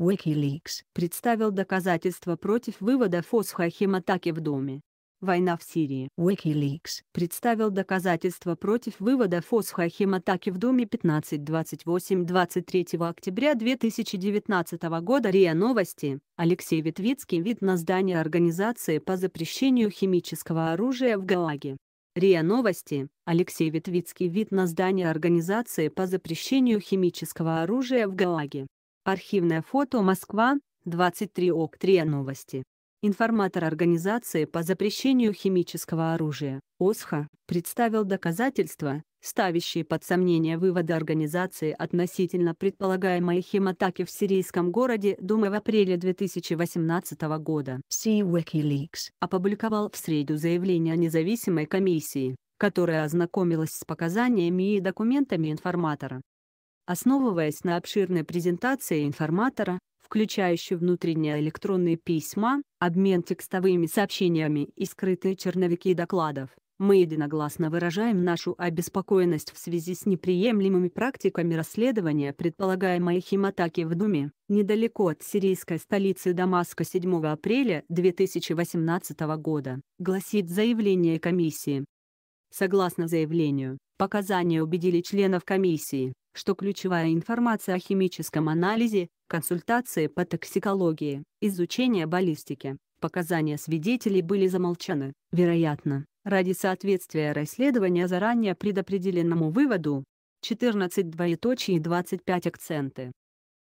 Wikileaks представил доказательства против вывода фосфохиматаки в доме. Война в Сирии. Wikileaks представил доказательства против вывода фосфохиматаки в Доме 15-28-23 октября 2019 года. РИА Новости. Алексей Витвицкий вид на здание Организации по запрещению химического оружия в Гааге. РИА Новости. Алексей Витвицкий вид на здание Организации по запрещению химического оружия в Гааге. Архивное фото Москва, 23 ОК 3 Новости. Информатор Организации по запрещению химического оружия, ОСХА, представил доказательства, ставящие под сомнение выводы организации относительно предполагаемой химатаки в сирийском городе Дума в апреле 2018 года. See Wikileaks опубликовал в среду заявление независимой комиссии, которая ознакомилась с показаниями и документами информатора. Основываясь на обширной презентации информатора, включающей внутренние электронные письма, обмен текстовыми сообщениями и скрытые черновики докладов, мы единогласно выражаем нашу обеспокоенность в связи с неприемлемыми практиками расследования предполагаемой химатаки в Думе, недалеко от сирийской столицы Дамаска 7 апреля 2018 года, гласит заявление комиссии. Согласно заявлению, Показания убедили членов комиссии, что ключевая информация о химическом анализе, консультации по токсикологии, изучение баллистики, показания свидетелей были замолчаны, вероятно, ради соответствия расследования заранее предопределенному выводу. 14 двоеточие 25 акценты.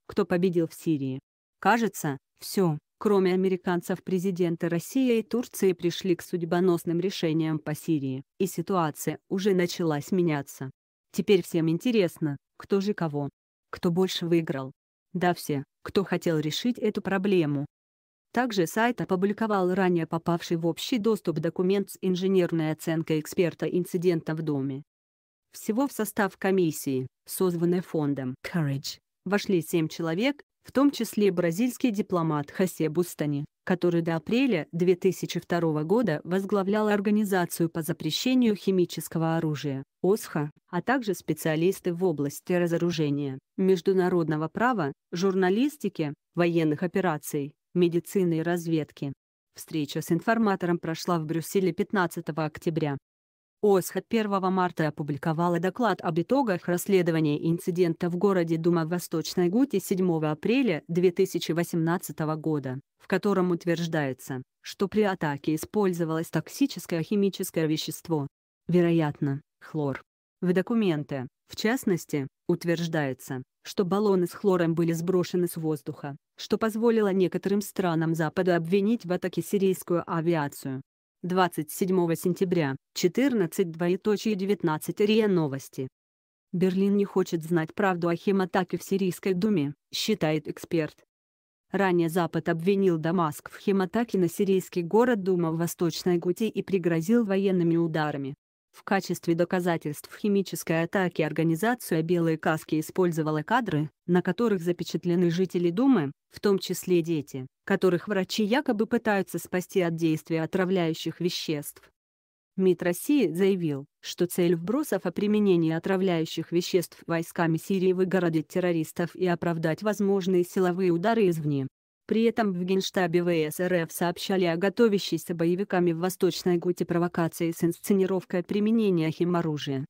Кто победил в Сирии? Кажется, все. Кроме американцев, президенты России и Турции пришли к судьбоносным решениям по Сирии, и ситуация уже началась меняться. Теперь всем интересно, кто же кого. Кто больше выиграл. Да все, кто хотел решить эту проблему. Также сайт опубликовал ранее попавший в общий доступ документ с инженерной оценкой эксперта инцидента в Доме. Всего в состав комиссии, созванной фондом Courage, вошли семь человек, в том числе бразильский дипломат Хосе Бустани, который до апреля 2002 года возглавлял Организацию по запрещению химического оружия, ОСХА, а также специалисты в области разоружения, международного права, журналистики, военных операций, медицины и разведки. Встреча с информатором прошла в Брюсселе 15 октября. ОСХ 1 марта опубликовала доклад об итогах расследования инцидента в городе Дума в Восточной Гуте 7 апреля 2018 года, в котором утверждается, что при атаке использовалось токсическое химическое вещество. Вероятно, хлор. В документе, в частности, утверждается, что баллоны с хлором были сброшены с воздуха, что позволило некоторым странам Запада обвинить в атаке сирийскую авиацию. 27 сентября, 14.19 РИА Новости. Берлин не хочет знать правду о химатаке в Сирийской думе, считает эксперт. Ранее Запад обвинил Дамаск в химатаке на сирийский город Дума в Восточной Гуте и пригрозил военными ударами. В качестве доказательств химической атаки организация «Белые каски» использовала кадры, на которых запечатлены жители Думы, в том числе дети, которых врачи якобы пытаются спасти от действия отравляющих веществ. МИД России заявил, что цель вбросов о применении отравляющих веществ войсками Сирии выгородить террористов и оправдать возможные силовые удары извне. При этом в Генштабе ВС РФ сообщали о готовящейся боевиками в Восточной Гуте провокации с инсценировкой применения химоружия.